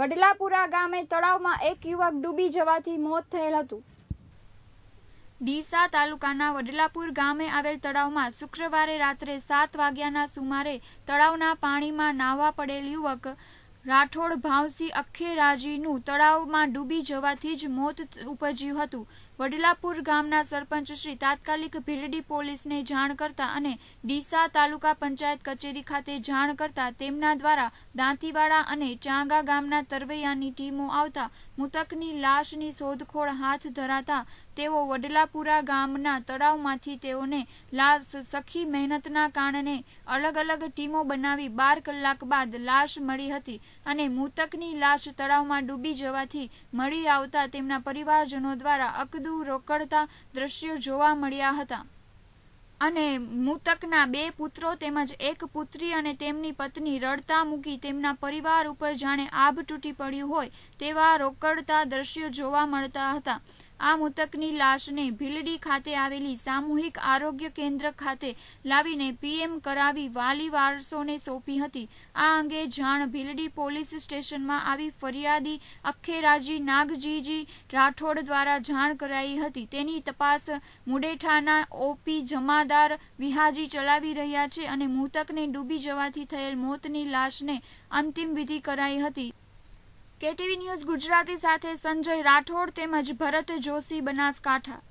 વડલાપુરા ગામે તળાવમાં એક યુવક ડૂબી જવાથી મોત થયેલ હતું ડીસા તાલુકાના વડલાપુર ગામે આવેલ તળાવમાં શુક્રવારે રાત્રે સાત વાગ્યાના સુમારે તળાવના પાણીમાં નાહવા પડેલ યુવક રાઠોડ ભાવસી અખેરાજીનું તળાવમાં ડૂબી જવાથી જ મોત ઉપજ્યું હતું વડલાપુર ગામના સરપંચ શ્રી તાત્કાલિક ભીલડી પોલીસને જાણ કરતા અને ડીસા તાલુકા પંચાયત કચેરી ખાતે જાણ કરતા તેમના દ્વારા દાંતીવાડા અને ચાંગા ગામના તરવૈયાની ટીમો આવતા મૃતકની લાશની શોધખોળ હાથ ધરાતા તેઓ વડલાપુરા ગામના તળાવમાંથી તેઓને લાશ સખી મહેનતના કારણે અલગ અલગ ટીમો બનાવી બાર કલાક બાદ લાશ મળી હતી અને મૃતકની લાશ તળાવમાં ડૂબી જવાથી મળી આવતા તેમના પરિવારજનો દ્વારા અકદું રોકડતા દ્રશ્યો જોવા મળ્યા હતા અને મૃતકના બે પુત્રો તેમજ એક પુત્રી અને તેમની પત્ની રડતા મૂકી તેમના પરિવાર ઉપર જાણે આભ તૂટી પડ્યું હોય તેવા રોકડતા દ્રશ્યો જોવા મળતા હતા આ મૃતકની લાશને ભીલડી ખાતે આવેલી સામૂહિક આરોગ્ય કેન્દ્ર ખાતે લાવીને પીએમ કરાવી વાલી વારસોને સોંપી હતી આ અંગે જાણ ભીલડી પોલીસ સ્ટેશનમાં આવી ફરિયાદી અખેરાજી નાગજીજી રાઠોડ દ્વારા જાણ કરાઈ હતી તેની તપાસ મુડેઠાના ઓપી જમાદાર વિહાજી ચલાવી રહ્યા છે અને મૃતકને ડૂબી જવાથી થયેલ મોતની લાશને અંતિમ વિધિ કરાઈ હતી કેટીવી ન્યૂઝ ગુજરાતી સાથે સંજય રાઠોડ તેમજ ભરત જોશી બનાસકાંઠા